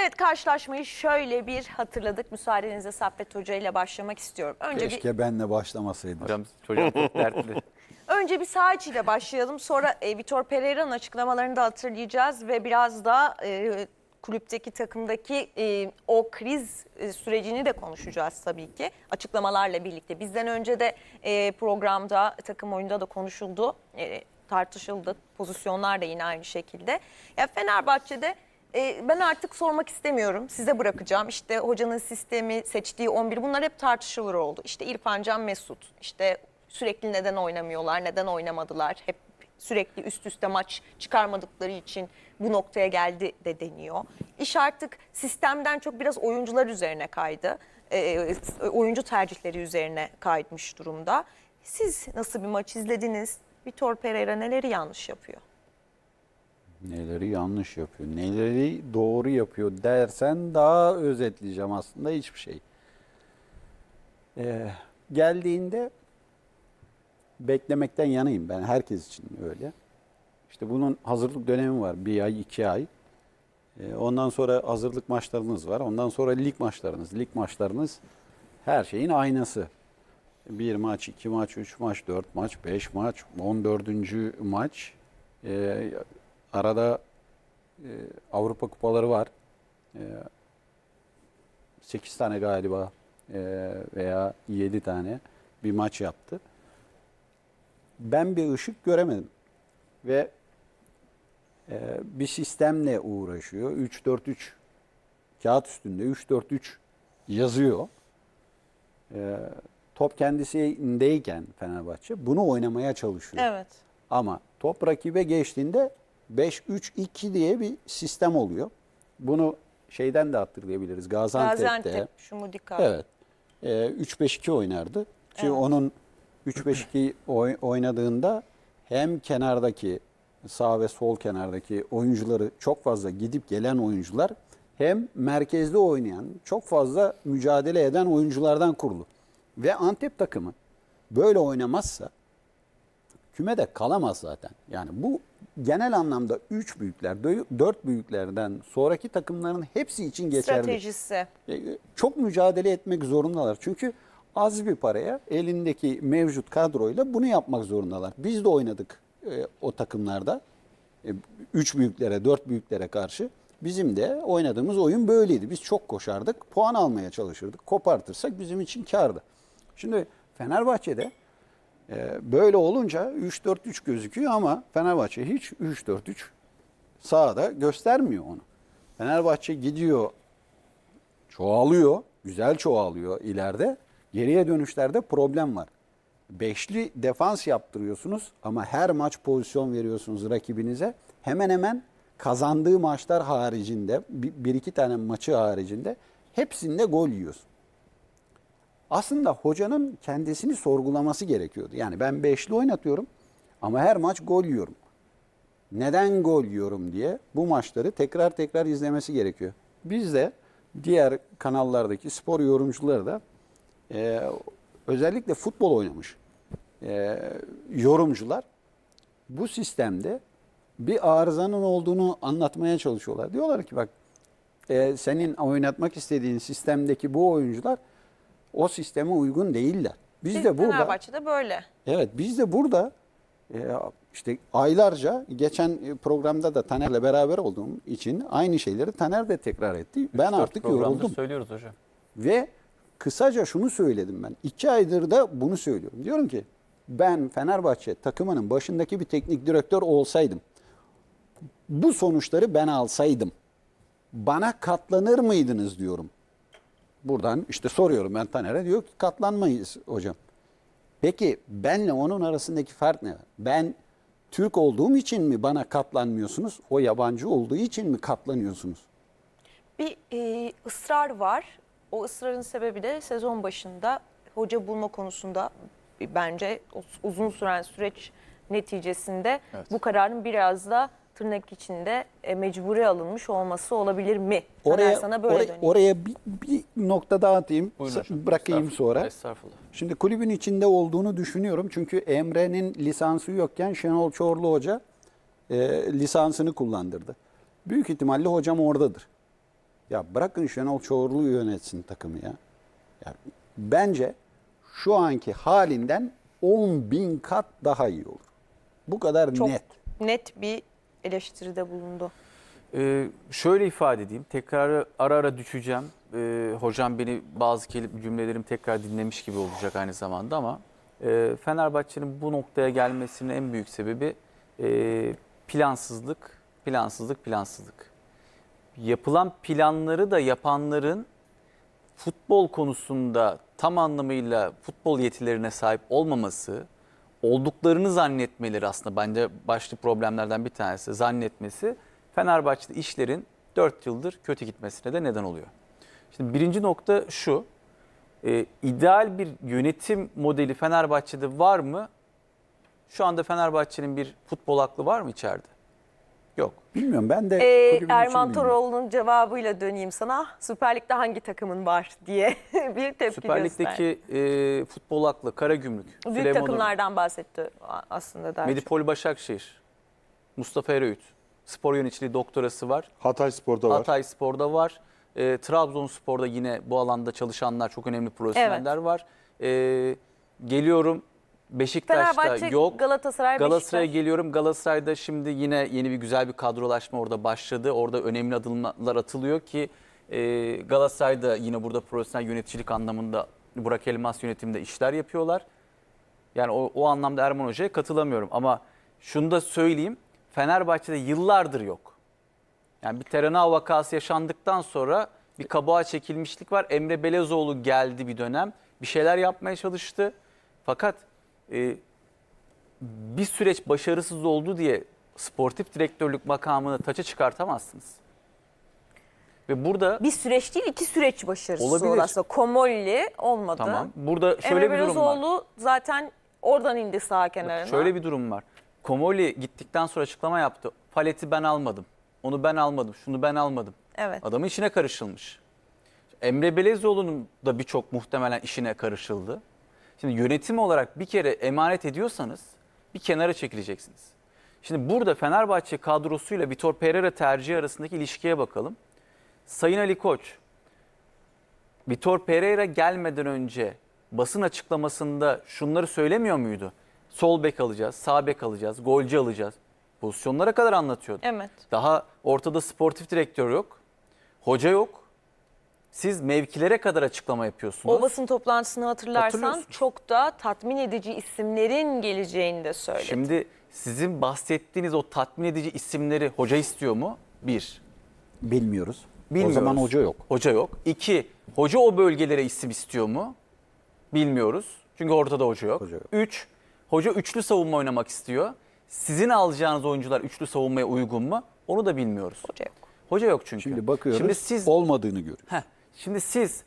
Evet karşılaşmayı şöyle bir hatırladık. Müsaadenizle Saffet Hoca ile başlamak istiyorum. Önce Keşke bir, benle başlamasaydım. Hocam çocuğum dertli. Önce bir Sahiç ile başlayalım. Sonra e, Vitor Pereira'nın açıklamalarını da hatırlayacağız ve biraz da e, kulüpteki takımdaki e, o kriz e, sürecini de konuşacağız tabii ki açıklamalarla birlikte. Bizden önce de e, programda takım oyunda da konuşuldu, e, tartışıldı, pozisyonlar da yine aynı şekilde. Ya Fenerbahçe'de e, ben artık sormak istemiyorum. Size bırakacağım. İşte hocanın sistemi, seçtiği 11 bunlar hep tartışılır oldu. İşte İrfan Can Mesut, işte sürekli neden oynamıyorlar, neden oynamadılar? Hep sürekli üst üste maç çıkarmadıkları için bu noktaya geldi de deniyor. İş artık sistemden çok biraz oyuncular üzerine kaydı. E, e oyuncu tercihleri üzerine kaymış durumda. Siz nasıl bir maç izlediniz? Vitor Pereira neleri yanlış yapıyor? Neleri yanlış yapıyor, neleri doğru yapıyor dersen daha özetleyeceğim aslında hiçbir şey. Ee, geldiğinde beklemekten yanayım ben herkes için öyle. İşte bunun hazırlık dönemi var bir ay iki ay. Ee, ondan sonra hazırlık maçlarınız var. Ondan sonra lig maçlarınız. Lig maçlarınız her şeyin aynası. Bir maç, iki maç, üç maç, dört maç, beş maç, on dördüncü maç. Ee, Arada e, Avrupa kupaları var. E, 8 tane galiba e, veya 7 tane bir maç yaptı. Ben bir ışık göremedim. Ve e, bir sistemle uğraşıyor. 3-4-3 kağıt üstünde 3-4-3 yazıyor. E, top kendisindeyken Fenerbahçe bunu oynamaya çalışıyor. Evet. Ama top rakibe geçtiğinde 5-3-2 diye bir sistem oluyor. Bunu şeyden de hatırlayabiliriz. Gaziantep'te. Gaziantep, Şumudika. Evet. E, ee, 3-5-2 oynardı. Ki evet. onun 3-5-2 oynadığında hem kenardaki sağ ve sol kenardaki oyuncuları çok fazla gidip gelen oyuncular hem merkezde oynayan, çok fazla mücadele eden oyunculardan kurulu. Ve Antep takımı böyle oynamazsa kümede kalamaz zaten. Yani bu genel anlamda 3 büyükler, 4 büyüklerden sonraki takımların hepsi için geçerli. Stratejisi. E, çok mücadele etmek zorundalar. Çünkü az bir paraya elindeki mevcut kadroyla bunu yapmak zorundalar. Biz de oynadık e, o takımlarda. 3 e, büyüklere, 4 büyüklere karşı. Bizim de oynadığımız oyun böyleydi. Biz çok koşardık, puan almaya çalışırdık. Kopartırsak bizim için kardı. Şimdi Fenerbahçe'de ee, böyle olunca 3-4-3 gözüküyor ama Fenerbahçe hiç 3-4-3 sahada göstermiyor onu. Fenerbahçe gidiyor, çoğalıyor, güzel çoğalıyor ileride. Geriye dönüşlerde problem var. Beşli defans yaptırıyorsunuz ama her maç pozisyon veriyorsunuz rakibinize. Hemen hemen kazandığı maçlar haricinde, bir iki tane maçı haricinde hepsinde gol yiyorsun aslında hocanın kendisini sorgulaması gerekiyordu. Yani ben beşli oynatıyorum ama her maç gol yiyorum. Neden gol yiyorum diye bu maçları tekrar tekrar izlemesi gerekiyor. Biz de diğer kanallardaki spor yorumcuları da e, özellikle futbol oynamış e, yorumcular bu sistemde bir arızanın olduğunu anlatmaya çalışıyorlar. Diyorlar ki bak e, senin oynatmak istediğin sistemdeki bu oyuncular o sisteme uygun değiller. Biz Siz de burada Fenerbahçe'de böyle. Evet biz de burada e, işte aylarca geçen programda da Taner'le beraber olduğum için aynı şeyleri Taner de tekrar etti. Ben artık yoruldum. söylüyoruz hocam. Ve kısaca şunu söyledim ben. İki aydır da bunu söylüyorum. Diyorum ki ben Fenerbahçe takımının başındaki bir teknik direktör olsaydım bu sonuçları ben alsaydım bana katlanır mıydınız diyorum. Buradan işte soruyorum ben Taner'e diyor ki katlanmayız hocam. Peki benle onun arasındaki fark ne? Ben Türk olduğum için mi bana katlanmıyorsunuz? O yabancı olduğu için mi katlanıyorsunuz? Bir e, ısrar var. O ısrarın sebebi de sezon başında hoca bulma konusunda bence uzun süren süreç neticesinde evet. bu kararın biraz da tırnak içinde e, mecburi alınmış olması olabilir mi? Oraya, sana böyle oraya, oraya bir, bir nokta daha atayım, hocam. bırakayım Estağfurullah. sonra. Estağfurullah. Şimdi kulübün içinde olduğunu düşünüyorum. Çünkü Emre'nin lisansı yokken Şenol Çorlu Hoca e, lisansını kullandırdı. Büyük ihtimalle hocam oradadır. Ya bırakın Şenol Çorlu yönetsin takımı ya. ya bence şu anki halinden 10 bin kat daha iyi olur. Bu kadar Çok net. net bir eleştiride bulundu? Ee, şöyle ifade edeyim. Tekrar ara ara düşeceğim. Ee, hocam beni bazı cümlelerim tekrar dinlemiş gibi olacak aynı zamanda ama e, Fenerbahçe'nin bu noktaya gelmesinin en büyük sebebi e, plansızlık, plansızlık, plansızlık. Yapılan planları da yapanların futbol konusunda tam anlamıyla futbol yetilerine sahip olmaması, olduklarını zannetmeleri aslında bence başlı problemlerden bir tanesi zannetmesi Fenerbahçe'de işlerin 4 yıldır kötü gitmesine de neden oluyor. Şimdi birinci nokta şu. E, ideal bir yönetim modeli Fenerbahçe'de var mı? Şu anda Fenerbahçe'nin bir futbol aklı var mı içeride? Yok. Bilmiyorum ben de. Ee, Erman Toroğlu'nun cevabıyla döneyim sana. Süper Lig'de hangi takımın var diye bir tepki Süper Lig'deki e, futbol aklı Karagümrük. Büyük Süleyman takımlardan bahsetti aslında daha Medipol Başakşehir, Mustafa Eroğut. Spor yöneticiliği doktorası var. Hatay Spor'da var. Hatay Spor'da var. E, Trabzonspor'da yine bu alanda çalışanlar, çok önemli profesyoneller evet. var. E, geliyorum Beşiktaş'ta yok. Galatasaray, Galatasaray'a geliyorum. Galatasaray'da şimdi yine yeni bir güzel bir kadrolaşma orada başladı. Orada önemli adımlar atılıyor ki e, Galatasaray'da yine burada profesyonel yöneticilik anlamında Burak Elmas yönetiminde işler yapıyorlar. Yani o, o anlamda Erman Hoca'ya katılamıyorum ama şunu da söyleyeyim. Fenerbahçe'de yıllardır yok. Yani bir Terena vakası yaşandıktan sonra bir kabağa çekilmişlik var. Emre Belezoğlu geldi bir dönem. Bir şeyler yapmaya çalıştı. Fakat e, bir süreç başarısız oldu diye sportif direktörlük makamını taça çıkartamazsınız. Ve burada bir süreç değil iki süreç başarısı olabilir. oldu Komolli olmadı. Tamam. Burada şöyle Emre bir durum Berezoğlu var. zaten oradan indi sağ kenarına. şöyle bir durum var. Komolli gittikten sonra açıklama yaptı. Paleti ben almadım. Onu ben almadım. Şunu ben almadım. Evet. Adamın içine karışılmış. Emre Belezoğlu'nun da birçok muhtemelen işine karışıldı. Şimdi yönetim olarak bir kere emanet ediyorsanız bir kenara çekileceksiniz. Şimdi burada Fenerbahçe kadrosuyla Vitor Pereira tercihi arasındaki ilişkiye bakalım. Sayın Ali Koç, Vitor Pereira gelmeden önce basın açıklamasında şunları söylemiyor muydu? Sol bek alacağız, sağ bek alacağız, golcü alacağız. Pozisyonlara kadar anlatıyordu. Evet. Daha ortada sportif direktör yok, hoca yok. Siz mevkilere kadar açıklama yapıyorsunuz. O basın toplantısını hatırlarsan çok da tatmin edici isimlerin geleceğini de söyledi. Şimdi sizin bahsettiğiniz o tatmin edici isimleri hoca istiyor mu? Bir. Bilmiyoruz. Bilmiyoruz. O zaman hoca yok. Hoca yok. İki. Hoca o bölgelere isim istiyor mu? Bilmiyoruz. Çünkü ortada hoca yok. Hoca yok. Üç. Hoca üçlü savunma oynamak istiyor. Sizin alacağınız oyuncular üçlü savunmaya uygun mu? Onu da bilmiyoruz. Hoca yok. Hoca yok çünkü. Şimdi bakıyoruz Şimdi siz... olmadığını görüyoruz. Heh. Şimdi siz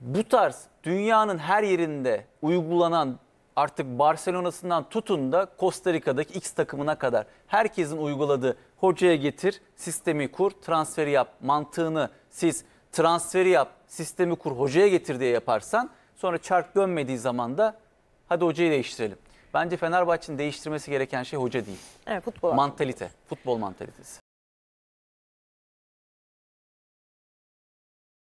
bu tarz dünyanın her yerinde uygulanan artık Barcelona'sından tutun da Costa Rica'daki X takımına kadar herkesin uyguladığı hocaya getir, sistemi kur, transferi yap mantığını siz transferi yap, sistemi kur, hocaya getir diye yaparsan sonra çark dönmediği zaman da hadi hocayı değiştirelim. Bence Fenerbahçe'nin değiştirmesi gereken şey hoca değil. Evet, futbol. Mantalite, futbol mantalitesi.